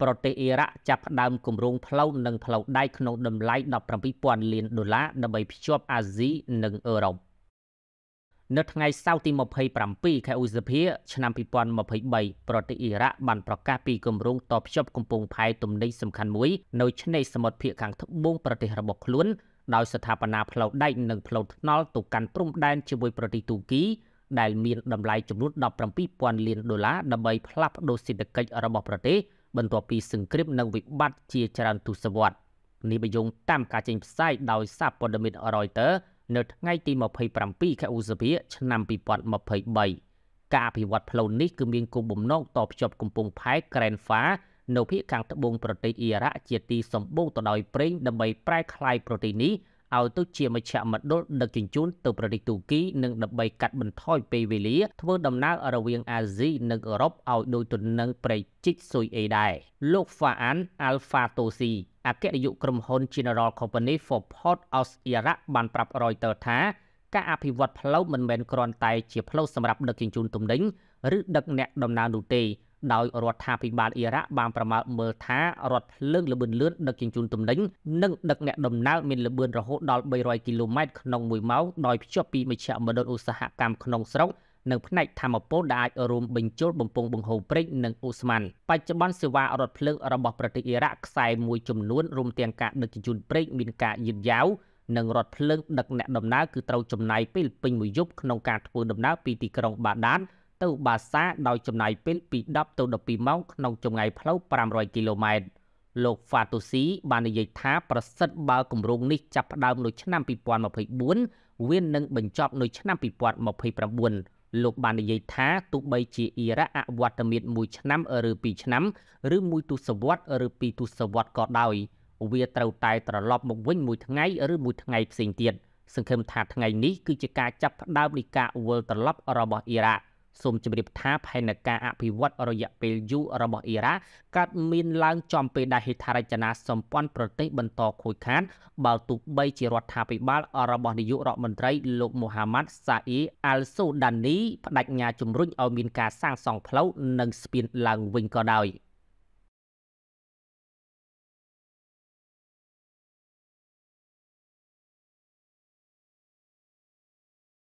ប្រទេសអ៊ីរ៉ាក់ចាប់ផ្ដើមគម្រោងផ្លូវនិងផ្លូវដែកក្នុងតម្លៃ17,000លានដុល្លារដើម្បីភ្ជាប់អាស៊ីនិងអឺរ៉ុបនៅថ្ងៃសៅរ៍ទី27ខែឧសភាឆ្នាំ2023ប្រទេសអ៊ីរ៉ាក់បានប្រកាសពីគម្រោងតភ្ជាប់កំពង់ផែទំនេរសំខាន់មួយនៅឆ្នេរសមុទ្រភាគខាងត្បូងប្រទេសរបស់ខ្លួនដោយស្ថាបនាផ្លូវដែកនិងផ្លូវថ្នល់ទៅកាន់ព្រំដែនជាមួយប្រទេសទូគី ដែលមានតម្លៃចំនួន17,000លានដុល្លារដើម្បីផ្លាស់ប្តូរសេដ្ឋកិច្ចរបស់ប្រទេសបន្ទាប់ពីសង្គ្រាមនិងវិបត្តិជាច្រើនទសវត្សរ៍នេះបញ្យង តាម ការចេញផ្សាយដោយសារព័ត៌មាន Reuters នៅថ្ងៃទី27ខែឧសភា ឆ្នាំ2023ការអភិវឌ្ឍផ្លូវនេះគឺមានគោលបំណងតភ្ជាប់កំពង់ផែក្រែនហ្វានៅភូមិខាងត្បូងប្រទេសអ៊ីរ៉ាក់ជាទីសម្បូរទៅដោយប្រេងដើម្បីប្រែក្លាយប្រទេសនេះឲ្យទៅជាមជ្ឈមណ្ឌលដឹកជញ្ជូនទៅប្រទេសទូគីនិងដើម្បីកាត់បន្ថយពេលវេលាធ្វើដំណើររវាងអាស៊ីនិងអឺរ៉ុបឲ្យដូចទៅនឹងប្រេជីកស៊ុយអេដែរលោក Faan Alpha Tosi អគ្គនាយកក្រុមហ៊ុន General Company for Port of Iraq បានប្រាប់ Reuters ថាការអភិវឌ្ឍផ្លូវមិនមែនគ្រាន់តែជាផ្លូវសម្រាប់ដឹកជញ្ជូនទំនិញឬដឹកអ្នកដំណើរនោះទេដោយរដ្ឋាភិបាលអ៊ីរ៉ាក់បានប្រមាថមើលថារថភ្លើងល្បឿនលឿនដឹកជញ្ជូនទំនិញនិងដឹកអ្នកដំណើរមានល្បឿនរហូតដល់300គីឡូម៉ែត្រក្នុងមួយម៉ោងដោយភ្ជាប់ពីមជ្ឈមណ្ឌលឧស្សាហកម្មក្នុងស្រុកនិងផ្នែកធម្មពលដែលអាចរួមបញ្ចូលបំពង់បង្ហូរព្រេងនិងអូស្មန်បច្ចុប្បន្នសេវារថភ្លើងរបស់ប្រទេសអ៊ីរ៉ាក់ខ្សែមួយចំនួនរួមទាំងការដឹកជញ្ជូនព្រេងមានការយឺតយ៉ាវនិងរថភ្លើងដឹកអ្នកដំណើរគឺត្រូវចំណាយពេលពេញមួយយប់ក្នុងការធ្វើដំណើរពីទីក្រុងបាដាតទៅបាសាដោយចំណាយពេលពី10ទៅ12ម៉ោងក្នុងចម្ងាយផ្លូវ500គីឡូម៉ែត្រលោក Fatusi បាននិយាយថាប្រសិទ្ធបើគម្រោងនេះចាប់ផ្ដើមនៅឆ្នាំ2024វានឹងបញ្ចប់នៅឆ្នាំ2029លោកបាននិយាយថាទោះបីជាអ៊ីរ៉ាក់អវត្តមាន1ឆ្នាំឬ2ឆ្នាំឬ1ទសវត្សឬ2ទសវត្សក៏ដោយវាត្រូវតែត្រឡប់មកវិញមួយថ្ងៃឬមួយថ្ងៃផ្សេងទៀតសង្ឃឹមថាថ្ងៃនេះគឺជាការចាប់ផ្ដើមនៃការវិលត្រឡប់របស់អ៊ីរ៉ាក់សូមជម្រាបថាផែនការអភិវឌ្ឍរយៈពេលយូររបស់អ៊ីរ៉ាកើតមានឡើងចំពេលដែលហេដ្ឋារចនាសម្ព័ន្ធប្រទេស បន្តខូចខាតបើទោះបីជារដ្ឋាភិបាលរបស់នាយករដ្ឋមន្ត្រីលោកមូហាម៉ាត់សាអ៊ីអាល់សូដានីបដិញ្ញាជំរុញឲ្យមានការសាងសង់ផ្លូវនិងស្ពានឡើងវិញក៏ដោយ។